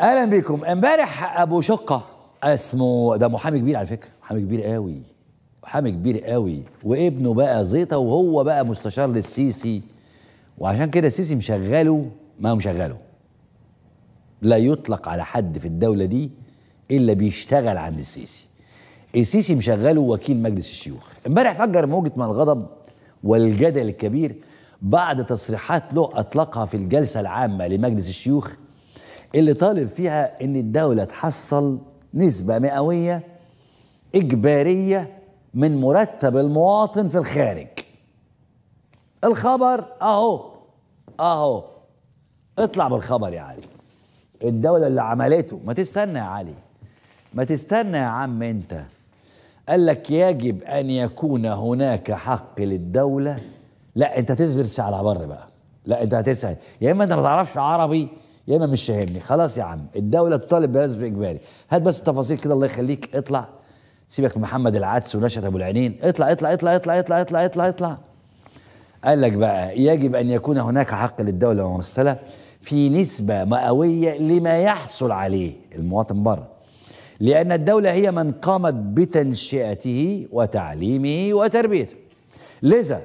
اهلا بكم امبارح ابو شقه اسمه ده محامي كبير على فكره محامي كبير قوي محامي كبير قوي وابنه بقى زيطه وهو بقى مستشار للسيسي وعشان كده السيسي مشغله ما هو مشغله لا يطلق على حد في الدوله دي الا بيشتغل عند السيسي السيسي مشغله وكيل مجلس الشيوخ امبارح فجر موجه من الغضب والجدل الكبير بعد تصريحات له اطلقها في الجلسه العامه لمجلس الشيوخ اللي طالب فيها ان الدولة تحصل نسبة مئوية إجبارية من مرتب المواطن في الخارج الخبر أهو أهو اطلع بالخبر يا علي الدولة اللي عملته ما تستنى يا علي ما تستنى يا عم انت قال لك يجب أن يكون هناك حق للدولة لا انت تثبت على بره بقى لا انت هتسأل يا اما انت ما تعرفش عربي يا اما مش شاهمني خلاص يا عم الدوله تطالب بنسب اجباري هات بس التفاصيل كده الله يخليك اطلع سيبك من محمد العدس ونشأة ابو العينين اطلع اطلع اطلع اطلع اطلع اطلع اطلع اطلع قال لك بقى يجب ان يكون هناك حق للدوله وممثله في نسبه مئويه لما يحصل عليه المواطن بره لان الدوله هي من قامت بتنشئته وتعليمه وتربيته لذا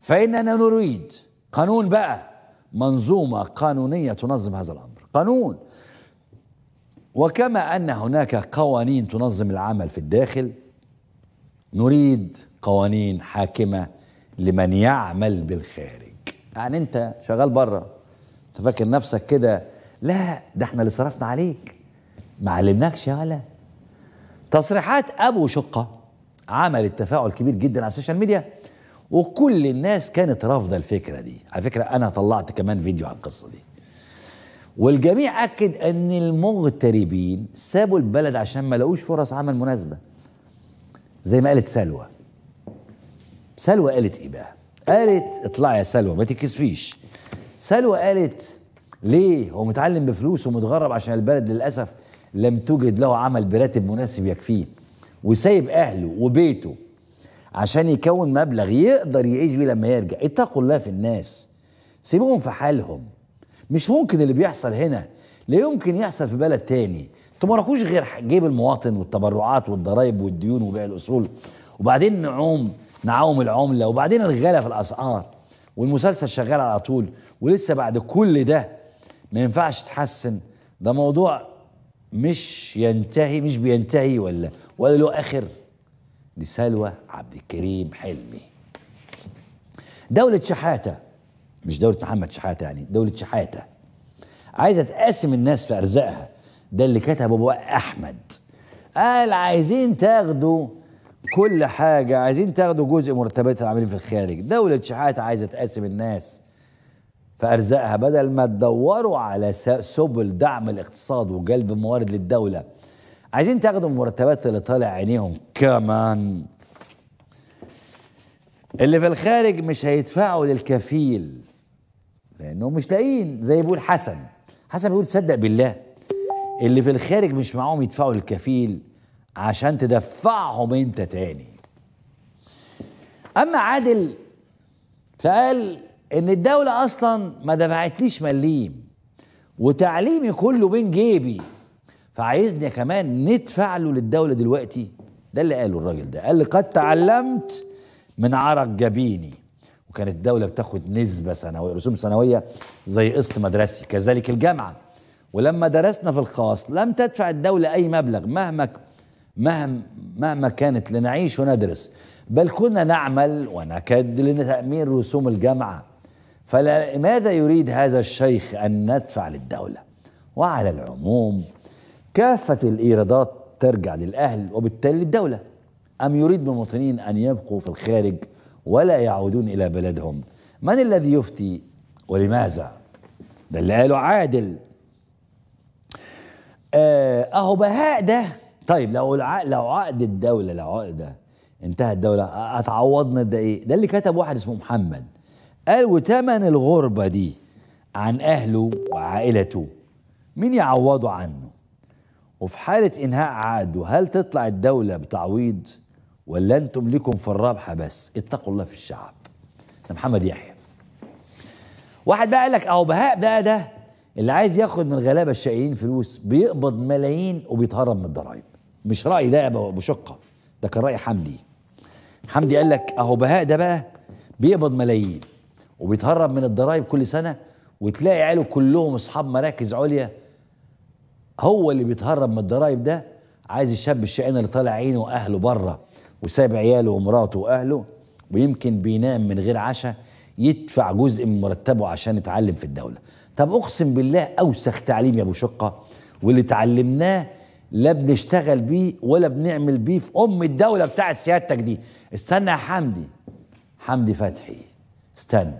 فاننا نريد قانون بقى منظومة قانونية تنظم هذا الأمر قانون وكما أن هناك قوانين تنظم العمل في الداخل نريد قوانين حاكمة لمن يعمل بالخارج يعني أنت شغال بره تفكر نفسك كده لا ده احنا اللي صرفنا عليك ما علمناكش ولا تصريحات ابو شقه عملت تفاعل كبير جدا على السوشيال ميديا وكل الناس كانت رافضة الفكرة دي على فكرة أنا طلعت كمان فيديو عن القصة دي والجميع أكد أن المغتربين سابوا البلد عشان ما لقوش فرص عمل مناسبة زي ما قالت سلوى سلوى قالت إيه بقى قالت اطلع يا سلوى ما تكسفيش سلوى قالت ليه هو متعلم بفلوس ومتغرب عشان البلد للأسف لم توجد له عمل براتب مناسب يكفيه وسايب أهله وبيته عشان يكون مبلغ يقدر يعيش بيه لما يرجع اتقوا الله في الناس سيبوهم في حالهم مش ممكن اللي بيحصل هنا لا يمكن يحصل في بلد تاني انتوا مالكوش غير جيب المواطن والتبرعات والضرائب والديون وبيع الاصول وبعدين نعوم نعوم العمله وبعدين الغلا في الاسعار والمسلسل شغال على طول ولسه بعد كل ده ما ينفعش تحسن ده موضوع مش ينتهي مش بينتهي ولا ولا له اخر لسلوى عبد الكريم حلمي دولة شحاتة مش دولة محمد شحاتة يعني دولة شحاتة عايزة تقاسم الناس في أرزاقها ده اللي كتبه أبو أحمد قال عايزين تاخدوا كل حاجة عايزين تاخدوا جزء مرتبات العاملين في الخارج دولة شحاتة عايزة تقاسم الناس في أرزاقها بدل ما تدوروا على سبل دعم الاقتصاد وجلب موارد للدولة عايزين تاخدوا مرتبات اللي طالع عينيهم كمان اللي في الخارج مش هيدفعوا للكفيل لانه مش لاقيين زي بيقول حسن حسن بيقول صدق بالله اللي في الخارج مش معاهم يدفعوا للكفيل عشان تدفعهم انت تاني اما عادل فقال ان الدولة اصلا ما دفعتليش مليم وتعليمي كله بين جيبي فعايزنا كمان ندفع له للدولة دلوقتي ده اللي قاله الراجل ده قال لي قد تعلمت من عرق جبيني وكانت الدولة بتاخد نسبة سنوية رسوم سنوية زي قسط مدرسي كذلك الجامعة ولما درسنا في الخاص لم تدفع الدولة أي مبلغ مهما مهما مهما كانت لنعيش وندرس بل كنا نعمل ونكد لتأمين رسوم الجامعة فلماذا يريد هذا الشيخ أن ندفع للدولة وعلى العموم كافة الإيرادات ترجع للأهل وبالتالي للدولة أم يريد المواطنين أن يبقوا في الخارج ولا يعودون إلى بلدهم من الذي يفتي ولماذا ده اللي قاله عادل آه، أهو بهاء ده طيب لو لو عقد الدولة لو عقد انتهى الدولة اتعوضنا ده إيه ده اللي كتب واحد اسمه محمد قال وتمن الغربة دي عن أهله وعائلته مين يعوضه عنه وفي حالة إنهاء عقد هل تطلع الدولة بتعويض ولا أنتم ليكم في الرابحة بس اتقوا الله في الشعب ده محمد يحيى واحد بقى قال لك أهو بهاء بقى ده اللي عايز ياخد من غلابة الشقيين فلوس بيقبض ملايين وبيتهرب من الضرايب مش رأي ده يا أبو شقة ده كان رأي حمدي حمدي قال لك أهو بهاء ده بقى بيقبض ملايين وبيتهرب من الضرايب كل سنة وتلاقي عياله كلهم أصحاب مراكز عليا هو اللي بيتهرب من الضرايب ده عايز الشاب الشقيان اللي طالع عينه واهله بره وساب عياله ومراته واهله ويمكن بينام من غير عشاء يدفع جزء من مرتبه عشان يتعلم في الدوله طب اقسم بالله اوسخ تعليم يا ابو شقه واللي اتعلمناه لا بنشتغل بيه ولا بنعمل بيه في ام الدوله بتاعت سيادتك دي استنى يا حمدي حمدي فتحي استنى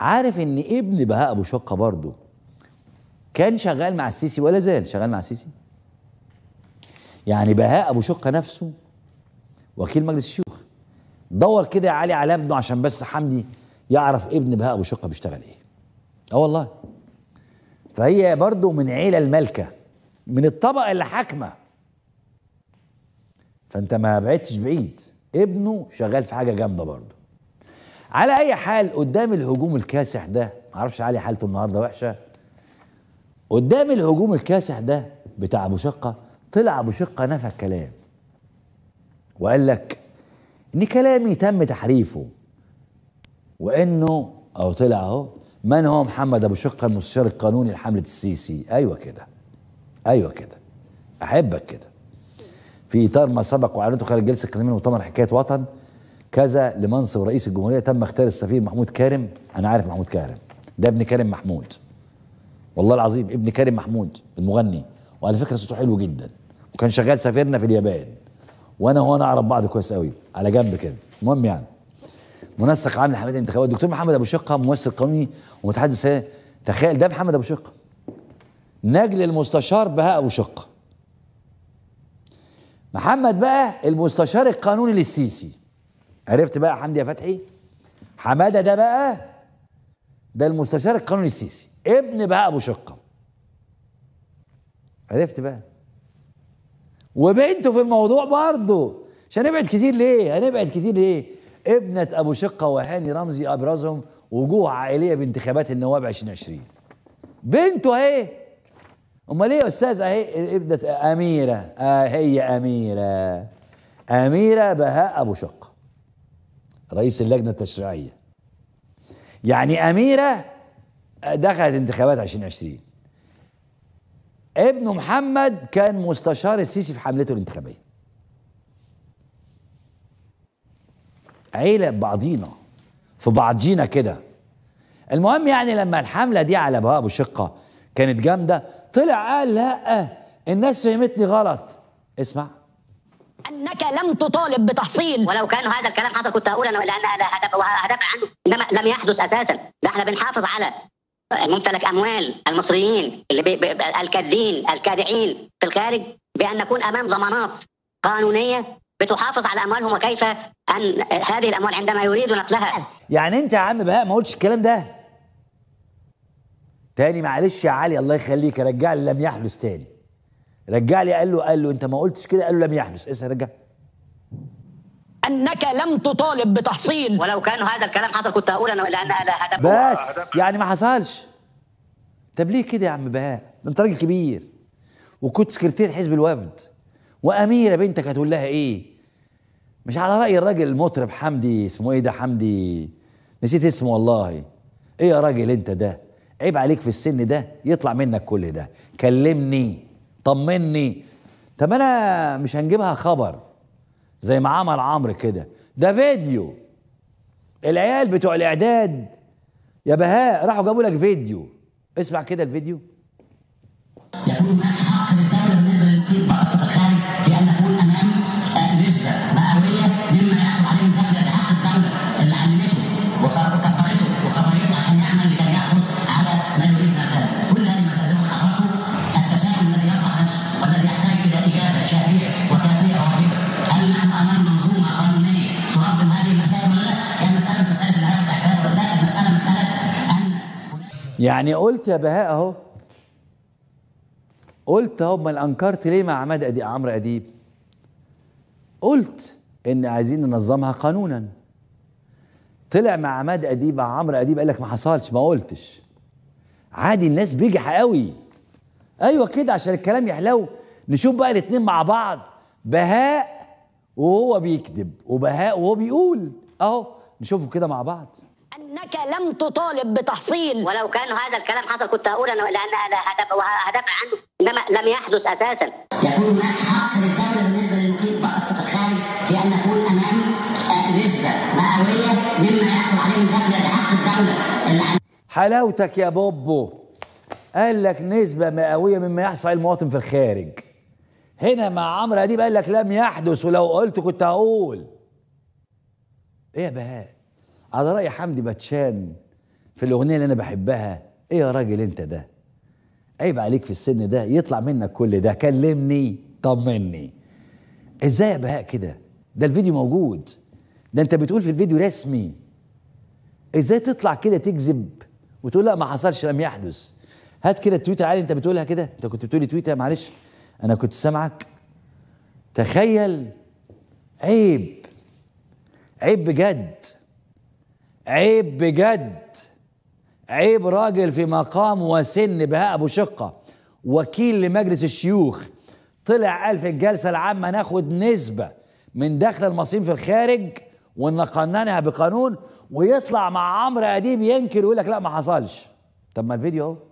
عارف ان ابن بهاء ابو شقه برضه كان شغال مع السيسي ولا زال شغال مع السيسي يعني بهاء ابو شقه نفسه وكيل مجلس الشيوخ دور كده يا علي على ابنه عشان بس حمدي يعرف ابن بهاء ابو شقه بيشتغل ايه اه والله فهي برضه من عيله المالكة من الطبقه اللي حاكمه فانت ما بعدتش بعيد ابنه شغال في حاجه جامده برضه على اي حال قدام الهجوم الكاسح ده معرفش علي حالته النهارده وحشه قدام الهجوم الكاسح ده بتاع ابو شقه طلع ابو شقه نفى الكلام وقال لك ان كلامي تم تحريفه وانه او طلع اهو من هو محمد ابو شقه المستشار القانوني لحمله السيسي ايوه كده ايوه كده احبك كده في اطار ما سبق وعلنته خلال جلسه القانونيه المؤتمر حكايه وطن كذا لمنصب رئيس الجمهوريه تم اختيار السفير محمود كارم انا عارف محمود كارم ده ابن كارم محمود والله العظيم ابن كريم محمود المغني وعلى فكره صوته حلو جدا وكان شغال سافرنا في اليابان وانا هو نعرف بعض كويس قوي على جنب كده المهم يعني منسق عام لحمايه الانتخابات دكتور محمد ابو شقه ممثل قانوني ومتحدث تخيل ده محمد ابو شقه نجل المستشار بهاء ابو شقه محمد بقى المستشار القانوني للسيسي عرفت بقى حمدي يا فتحي حماده ده بقى ده المستشار القانوني السيسي ابن بقى ابو شقه عرفت بقى وبنته في الموضوع برضه مش هنبعد كتير ليه هنبعد كتير ليه ابنة ابو شقه وهاني رمزي ابرزهم وجوه عائليه بانتخابات النواب 2020 بنته اهي امال ايه يا استاذ اهي ابنة اميره آه اميره اميره بهاء ابو شقه رئيس اللجنه التشريعيه يعني اميره دخلت انتخابات 2020 ابنه محمد كان مستشار السيسي في حملته الانتخابيه عيلة بعضينا في بعضينا كده المهم يعني لما الحملة دي على بهاء أبو شقة كانت جامدة طلع قال لا الناس فهمتني غلط اسمع انك لم تطالب بتحصيل ولو كان هذا الكلام حضرتك كنت هقول انا لان هدافع عنه انما لم يحدث اساسا ده احنا بنحافظ على ممتلك اموال المصريين اللي الكادين الكادحين في الخارج بان نكون امام ضمانات قانونيه بتحافظ على اموالهم وكيف ان هذه الاموال عندما يريدوا نقلها يعني انت يا عم بهاء ما قلتش الكلام ده تاني معلش يا علي الله يخليك رجع لي لم يحدث تاني رجع لي قال له قال له انت ما قلتش كده قال له لم يحدث اسال رجع أنك لم تطالب بتحصيل ولو كان هذا الكلام حصل كنت هقول أنا لأن لا بس يعني ما حصلش طب ليه كده يا عم بهاء؟ ده أنت راجل كبير وكنت سكرتير حزب الوفد وأميرة بنتك هتقول لها إيه؟ مش على رأي الراجل المطرب حمدي اسمه إيه ده حمدي نسيت اسمه والله إيه يا راجل أنت ده؟ عيب عليك في السن ده يطلع منك كل ده كلمني طمني طب انا مش هنجيبها خبر زي ما عمل عمرو كده ده فيديو العيال بتوع الاعداد يا بهاء راحوا جابوا لك فيديو اسمع كده الفيديو يعني يعني قلت يا بهاء اهو قلت اهو امال انكرت ليه مع عماد أدي عمرو اديب قلت ان عايزين ننظمها قانونا طلع مع عماد اديب مع عمرو اديب قال لك ما حصلش ما قلتش عادي الناس بيجح قوي ايوه كده عشان الكلام يحلو نشوف بقى الاثنين مع بعض بهاء وهو بيكذب وبهاء وهو بيقول اهو نشوفه كده مع بعض انك لم تطالب بتحصيل ولو كان هذا الكلام حصل كنت هقول انا لان انا هدافع وهدافع عنه انما لم يحدث اساسا يكون هناك حق للدوله بالنسبه للمقيم بقى في الخارج في ان نكون امام آه، نسبه مئويه مما يحصل عليه من دخل بحق الدوله حلاوتك يا بوبو قال لك نسبة مئوية مما يحصل المواطن في الخارج هنا مع عمرو أديب قال لك لم يحدث ولو قلت كنت هقول ايه يا بهاء على رأي حمدي باتشان في الأغنية اللي أنا بحبها إيه يا راجل أنت ده عيب عليك في السن ده يطلع منك كل ده كلمني طمني ازاي يا بهاء كده ده الفيديو موجود ده انت بتقول في الفيديو رسمي ازاي تطلع كده تكذب وتقول لا ما حصلش لم يحدث هات كده التويته عالي انت بتقولها كده انت كنت بتقولي تويته معلش انا كنت سامعك تخيل عيب عيب بجد عيب بجد عيب راجل في مقام وسن بهاء ابو شقه وكيل لمجلس الشيوخ طلع قال في الجلسه العامه ناخد نسبه من دخل المصريين في الخارج ونقننها بقانون ويطلع مع عمرو اديب ينكر ويقول لك لا ما حصلش طب ما الفيديو اهو